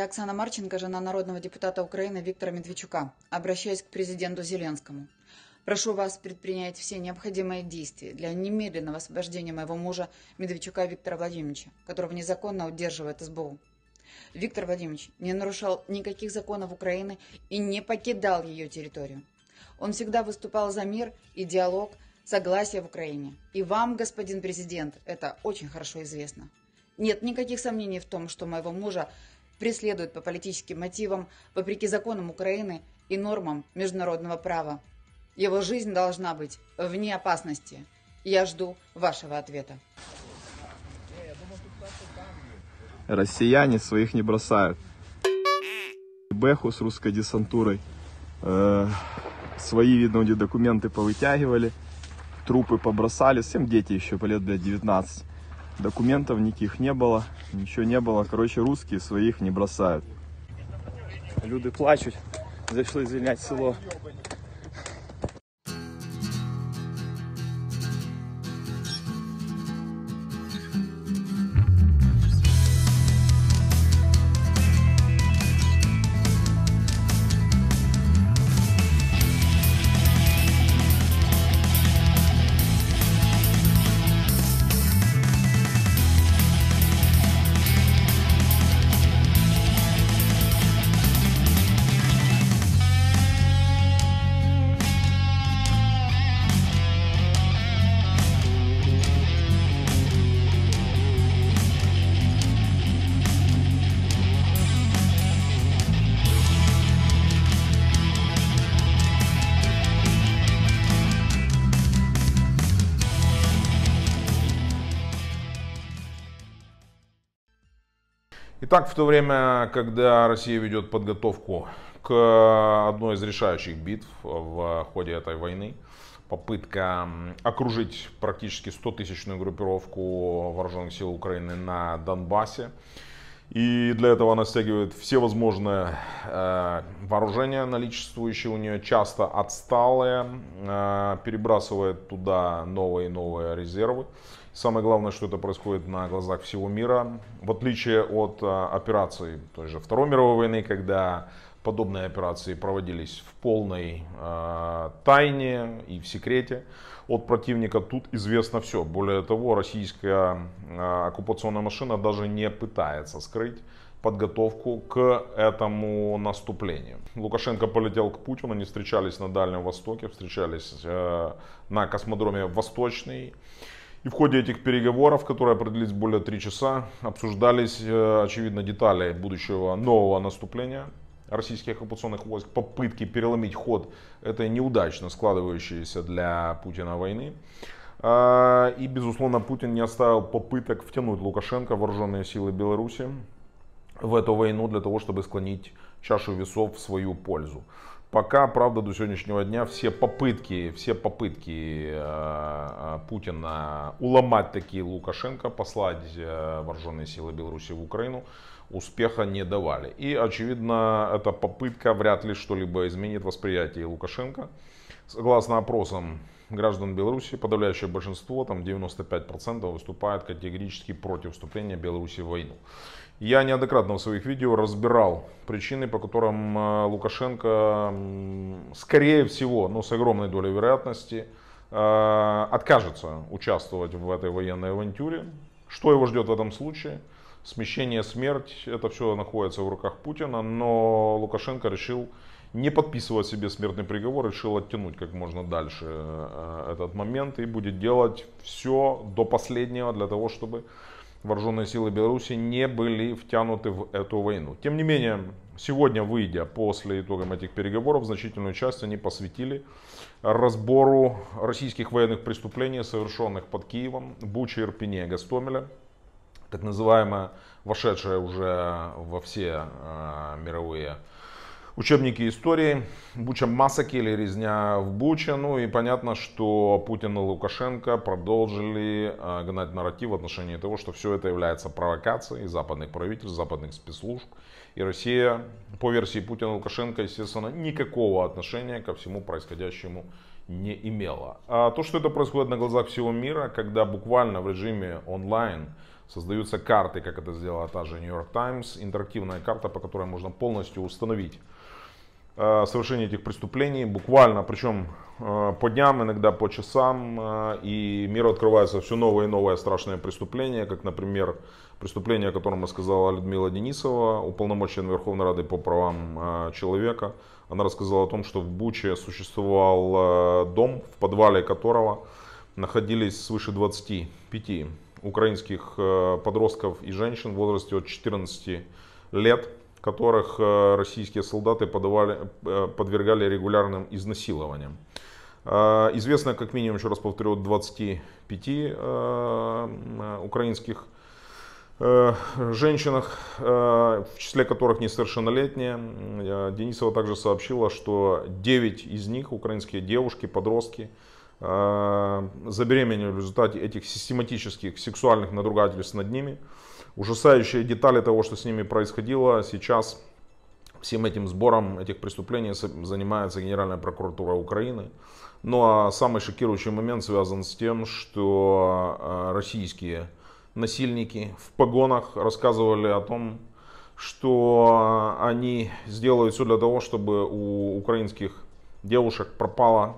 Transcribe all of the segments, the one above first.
Я Оксана Марченко, жена народного депутата Украины Виктора Медведчука. Обращаюсь к президенту Зеленскому. Прошу вас предпринять все необходимые действия для немедленного освобождения моего мужа Медведчука Виктора Владимировича, которого незаконно удерживает СБУ. Виктор Владимирович не нарушал никаких законов Украины и не покидал ее территорию. Он всегда выступал за мир и диалог, согласие в Украине. И вам, господин президент, это очень хорошо известно. Нет никаких сомнений в том, что моего мужа преследуют по политическим мотивам, вопреки законам Украины и нормам международного права. Его жизнь должна быть вне опасности. Я жду вашего ответа. Россияне своих не бросают. Беху с русской десантурой. Э, свои, видно, где документы повытягивали, трупы побросали. Всем дети еще по лет, блядь, 19 документов никаких не было, ничего не было. Короче, русские своих не бросают. Люди плачут, зашли извинять село. Итак, в то время, когда Россия ведет подготовку к одной из решающих битв в ходе этой войны, попытка окружить практически 100-тысячную группировку вооруженных сил Украины на Донбассе. И для этого она стягивает все возможные э, вооружения, наличествующие у нее, часто отсталые, э, перебрасывает туда новые и новые резервы. Самое главное, что это происходит на глазах всего мира. В отличие от а, операций той же Второй мировой войны, когда подобные операции проводились в полной э, тайне и в секрете от противника, тут известно все. Более того, российская э, оккупационная машина даже не пытается скрыть подготовку к этому наступлению. Лукашенко полетел к Путину, они встречались на Дальнем Востоке, встречались э, на космодроме Восточный. И в ходе этих переговоров, которые продлились более три часа, обсуждались, э, очевидно, детали будущего нового наступления российских оккупационных войск, попытки переломить ход этой неудачно складывающейся для Путина войны. А, и, безусловно, Путин не оставил попыток втянуть Лукашенко, вооруженные силы Беларуси, в эту войну для того, чтобы склонить чашу весов в свою пользу. Пока, правда, до сегодняшнего дня все попытки, все попытки э, э, Путина уломать такие Лукашенко, послать э, вооруженные силы Беларуси в Украину, успеха не давали. И, очевидно, эта попытка вряд ли что-либо изменит восприятие Лукашенко. Согласно опросам граждан Беларуси, подавляющее большинство, там 95%, выступает категорически против вступления Беларуси в войну. Я неоднократно в своих видео разбирал причины, по которым э, Лукашенко, скорее всего, но ну, с огромной долей вероятности, э, откажется участвовать в этой военной авантюре. Что его ждет в этом случае? Смещение, смерть, это все находится в руках Путина, но Лукашенко решил не подписывать себе смертный приговор, решил оттянуть как можно дальше э, этот момент и будет делать все до последнего для того, чтобы вооруженные силы Беларуси не были втянуты в эту войну. Тем не менее, сегодня, выйдя после итогов этих переговоров, значительную часть они посвятили разбору российских военных преступлений, совершенных под Киевом, Бучи, Ирпене, Гастомеля, так называемая, вошедшая уже во все э, мировые учебники истории, Буча масаки или резня в Буче. Ну и понятно, что Путин и Лукашенко продолжили э, гнать нарратив в отношении того, что все это является провокацией западных правительств, западных спецслужб. И Россия, по версии Путина и Лукашенко, естественно, никакого отношения ко всему происходящему не имела. А то, что это происходит на глазах всего мира, когда буквально в режиме онлайн создаются карты, как это сделала та же New York Times, интерактивная карта, по которой можно полностью установить Э, совершения этих преступлений буквально, причем э, по дням, иногда по часам, э, и миру открывается все новое и новое страшное преступление, как, например, преступление, о котором рассказала Людмила Денисова, уполномоченная Верховной Рады по правам человека. Она рассказала о том, что в Буче существовал дом, в подвале которого находились свыше 25 украинских подростков и женщин в возрасте от 14 лет – которых э, российские солдаты подавали, э, подвергали регулярным изнасилованиям. Э, известно, как минимум, еще раз повторю, 25 украинских женщинах, в числе которых несовершеннолетние. Денисова также сообщила, что 9 из них, украинские девушки, подростки, забеременели в результате этих систематических сексуальных надругательств над ними. Ужасающие детали того, что с ними происходило, сейчас всем этим сбором этих преступлений занимается Генеральная прокуратура Украины. Ну а самый шокирующий момент связан с тем, что э, российские насильники в погонах рассказывали о том, что они сделают все для того, чтобы у украинских девушек пропала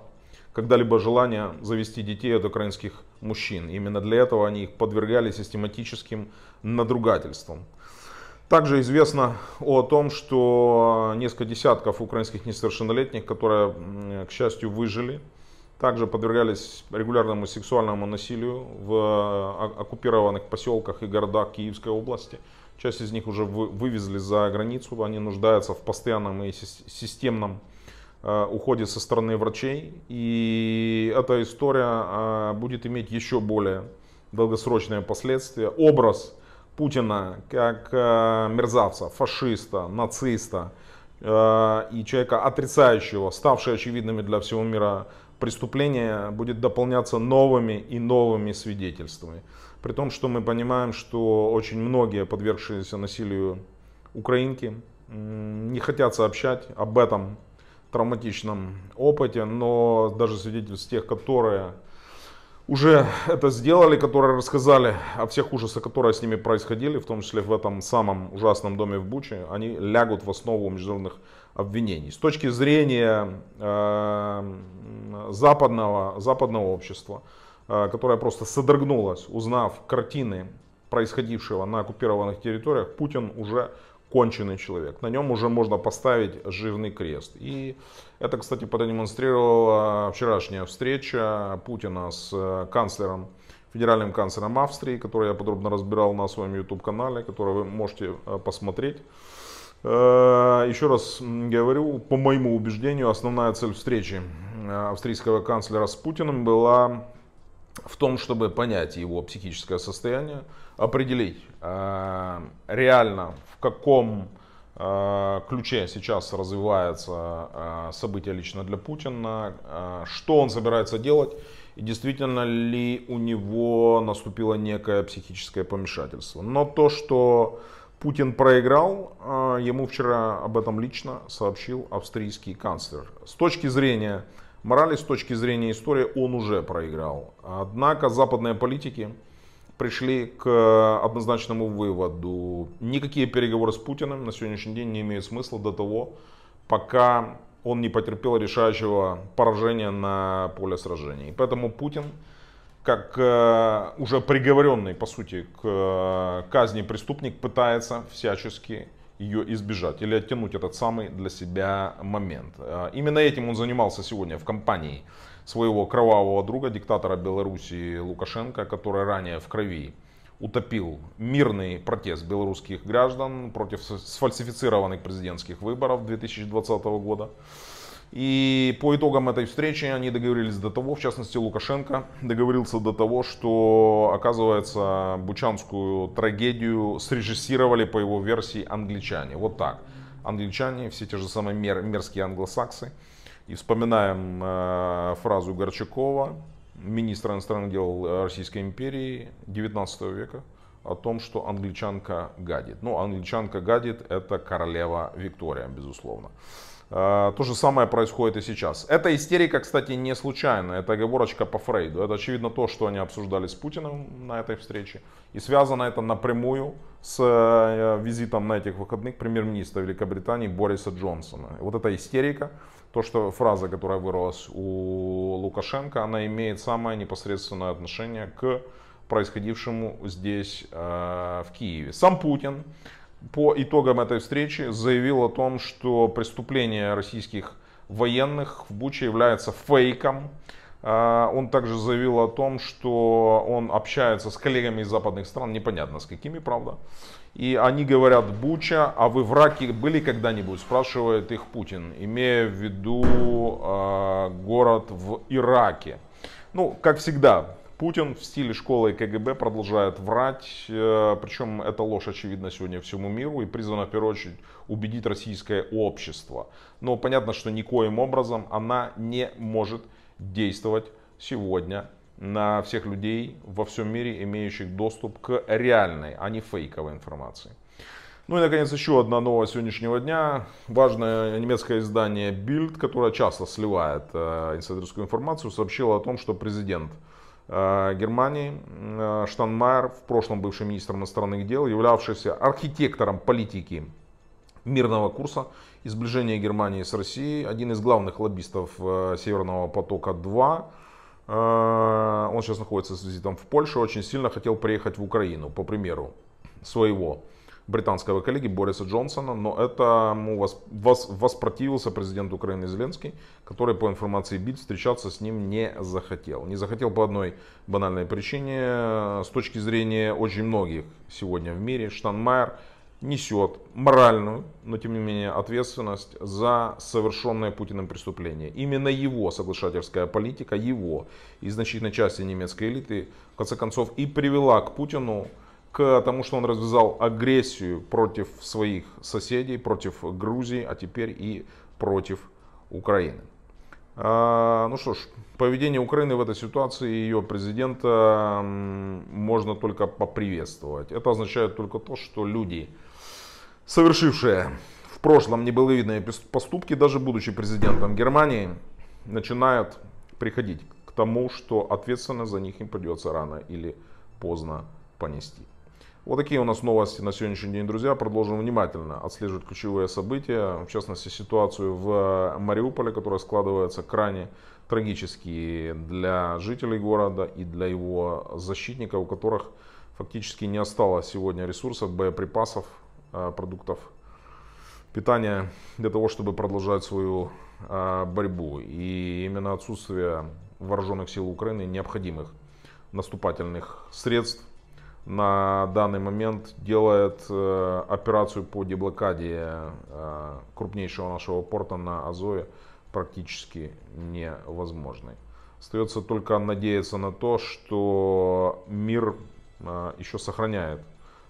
когда-либо желание завести детей от украинских мужчин. Именно для этого они их подвергали систематическим надругательствам. Также известно о том, что несколько десятков украинских несовершеннолетних, которые, к счастью, выжили, также подвергались регулярному сексуальному насилию в э, оккупированных поселках и городах Киевской области. Часть из них уже вывезли за границу, они нуждаются в постоянном и системном Э, уходе со стороны врачей. И эта история э, будет иметь еще более долгосрочные последствия. Образ Путина как э, мерзавца, фашиста, нациста и человека, отрицающего, ставшие очевидными для всего мира преступления, будет дополняться новыми и новыми свидетельствами. При том, что мы понимаем, что очень многие подвергшиеся насилию украинки не хотят сообщать об этом травматичном опыте, но даже свидетельств тех, которые уже это сделали, которые рассказали о всех ужасах, которые с ними происходили, в том числе в этом самом ужасном доме в Буче, они лягут в основу международных обвинений. С точки зрения э, западного, западного общества, э, которое просто содрогнулось, узнав картины происходившего на оккупированных территориях, Путин уже конченый человек. На нем уже можно поставить жирный крест. И это, кстати, продемонстрировала вчерашняя встреча Путина с э, канцлером, федеральным канцлером Австрии, который я подробно разбирал на своем YouTube-канале, который вы можете э, посмотреть. Э, Еще раз говорю, по моему убеждению, основная цель встречи австрийского канцлера с Путиным была в том, чтобы понять его психическое состояние, определить э, реально в каком э, ключе сейчас развивается э, событие лично для Путина, что он собирается делать и действительно ли у него наступило некое психическое помешательство. Но то, что Путин проиграл, ему вчера об этом лично сообщил австрийский канцлер. С точки зрения Морали с точки зрения истории он уже проиграл. Однако западные политики пришли к однозначному выводу. Никакие переговоры с Путиным на сегодняшний день не имеют смысла до того, пока он не потерпел решающего поражения на поле сражений. И поэтому Путин, как э, уже приговоренный, по сути, к э, казни преступник, пытается всячески ее избежать или оттянуть этот самый для себя момент. А, именно этим он занимался сегодня в компании своего кровавого друга, диктатора Белоруссии Лукашенко, который ранее в крови утопил мирный протест белорусских граждан против сфальсифицированных президентских выборов 2020 года. И по итогам этой встречи они договорились до того, в частности Лукашенко договорился до того, что, оказывается, бучанскую трагедию срежиссировали, по его версии, англичане. Вот так. Англичане, все те же самые мер, мерзкие англосаксы. И вспоминаем э, фразу Горчакова, министра иностранных дел Российской империи 19 века, о том, что англичанка гадит. Ну, англичанка гадит, это королева Виктория, безусловно. А, то же самое происходит и сейчас. Эта истерика, кстати, не случайна. Это оговорочка по Фрейду. Это, очевидно, то, что они обсуждали с Путиным на этой встрече. И связано это напрямую с э, визитом на этих выходных премьер-министра Великобритании Бориса Джонсона. Вот эта истерика, то, что фраза, которая вырвалась у Лукашенко, она имеет самое непосредственное отношение к происходившему здесь, э, в Киеве. Сам Путин по итогам этой встречи заявил о том, что преступление российских военных в Буче является фейком. А, он также заявил о том, что он общается с коллегами из западных стран, непонятно с какими, правда. И они говорят, Буча, а вы в Раке были когда-нибудь, спрашивает их Путин, имея в виду а, город в Ираке. Ну, как всегда, Путин в стиле школы КГБ продолжает врать, э, причем эта ложь очевидна сегодня всему миру и призвана в первую очередь убедить российское общество. Но понятно, что никоим образом она не может действовать сегодня на всех людей во всем мире, имеющих доступ к реальной, а не фейковой информации. Ну и, наконец, еще одна новость сегодняшнего дня. Важное немецкое издание Bild, которое часто сливает э, инсайдерскую информацию, сообщило о том, что президент Э, Германии э, Штанмайер, в прошлом бывший министр иностранных дел, являвшийся архитектором политики мирного курса и сближения Германии с Россией, один из главных лоббистов э, Северного потока-2, он сейчас находится с визитом в Польше, очень сильно хотел приехать в Украину, по примеру своего британского коллеги Бориса Джонсона, но этому вос, вос, воспротивился президент Украины Зеленский, который по информации БИТ встречаться с ним не захотел. Не захотел по одной банальной причине, с точки зрения очень многих сегодня в мире, Штанмайер несет моральную, но тем не менее ответственность за совершенное Путиным преступление. Именно его соглашательская политика, его и значительной части немецкой элиты, в конце концов, и привела к Путину к тому, что он развязал агрессию против своих соседей, против Грузии, а теперь и против Украины. А, ну что ж, поведение Украины в этой ситуации и ее президента можно только поприветствовать. Это означает только то, что люди, совершившие в прошлом небыловидные поступки, даже будучи президентом Германии, начинают приходить к тому, что ответственность за них им придется рано или поздно понести. Вот такие у нас новости на сегодняшний день, друзья. Продолжим внимательно отслеживать ключевые события, в частности ситуацию в Мариуполе, которая складывается крайне трагически для жителей города и для его защитников, у которых фактически не осталось сегодня ресурсов, боеприпасов, э, продуктов питания для того, чтобы продолжать свою э, борьбу. И именно отсутствие вооруженных сил Украины необходимых наступательных средств на данный момент делает э, операцию по деблокаде э, крупнейшего нашего порта на Азове практически невозможной. Остается только надеяться на то, что мир э, еще сохраняет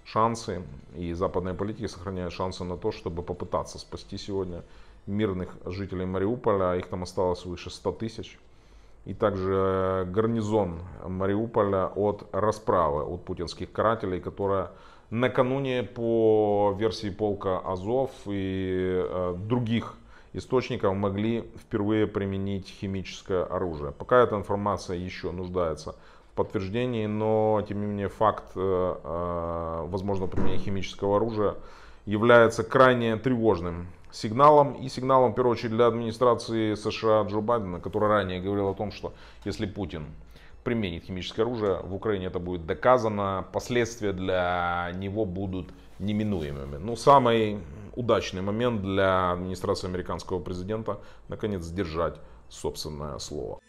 шансы, и западные политики сохраняют шансы на то, чтобы попытаться спасти сегодня мирных жителей Мариуполя, а их там осталось выше 100 тысяч и также э, гарнизон Мариуполя от расправы, от путинских карателей, которая накануне по версии полка Азов и э, других источников могли впервые применить химическое оружие. Пока эта информация еще нуждается в подтверждении, но тем не менее факт э, возможного применения химического оружия является крайне тревожным сигналом и сигналом, в первую очередь, для администрации США Джо Байдена, который ранее говорил о том, что если Путин применит химическое оружие, в Украине это будет доказано, последствия для него будут неминуемыми. Ну, самый удачный момент для администрации американского президента, наконец, сдержать собственное слово.